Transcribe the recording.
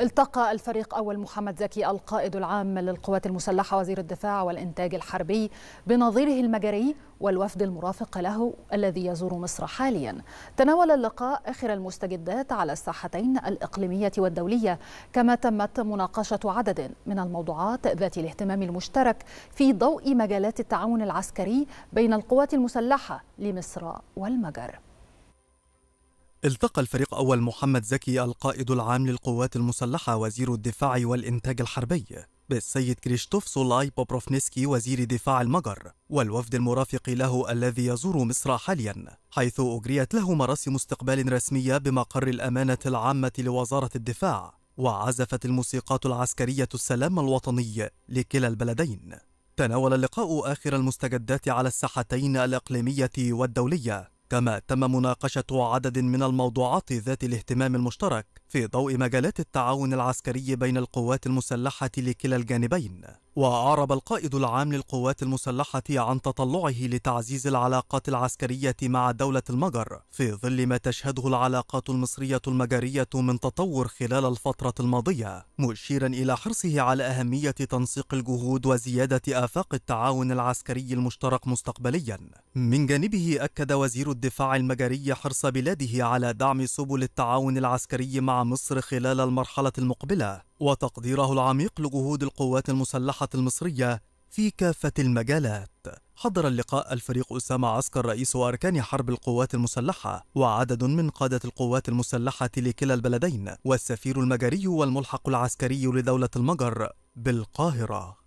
التقى الفريق أول محمد زكي القائد العام للقوات المسلحة وزير الدفاع والإنتاج الحربي بنظيره المجري والوفد المرافق له الذي يزور مصر حاليا تناول اللقاء آخر المستجدات على الساحتين الإقليمية والدولية كما تمت مناقشة عدد من الموضوعات ذات الاهتمام المشترك في ضوء مجالات التعاون العسكري بين القوات المسلحة لمصر والمجر التقى الفريق أول محمد زكي القائد العام للقوات المسلحة وزير الدفاع والإنتاج الحربي بالسيد كريشتوف سولاي بوبروفنسكي وزير دفاع المجر والوفد المرافق له الذي يزور مصر حاليا حيث أجريت له مراسم استقبال رسمية بمقر الأمانة العامة لوزارة الدفاع وعزفت الموسيقات العسكرية السلام الوطني لكلا البلدين تناول اللقاء آخر المستجدات على الساحتين الإقليمية والدولية كما تم مناقشة عدد من الموضوعات ذات الاهتمام المشترك في ضوء مجالات التعاون العسكري بين القوات المسلحة لكلا الجانبين وأعرب القائد العام للقوات المسلحة عن تطلعه لتعزيز العلاقات العسكرية مع دولة المجر في ظل ما تشهده العلاقات المصرية المجرية من تطور خلال الفترة الماضية مشيرا إلى حرصه على أهمية تنسيق الجهود وزيادة آفاق التعاون العسكري المشترك مستقبليا من جانبه أكد وزير الدفاع المجري حرص بلاده على دعم سبل التعاون العسكري مع مصر خلال المرحلة المقبلة وتقديره العميق لجهود القوات المسلحة المصرية في كافة المجالات حضر اللقاء الفريق أسامة عسكر رئيس وأركان حرب القوات المسلحة وعدد من قادة القوات المسلحة لكلا البلدين والسفير المجري والملحق العسكري لدولة المجر بالقاهرة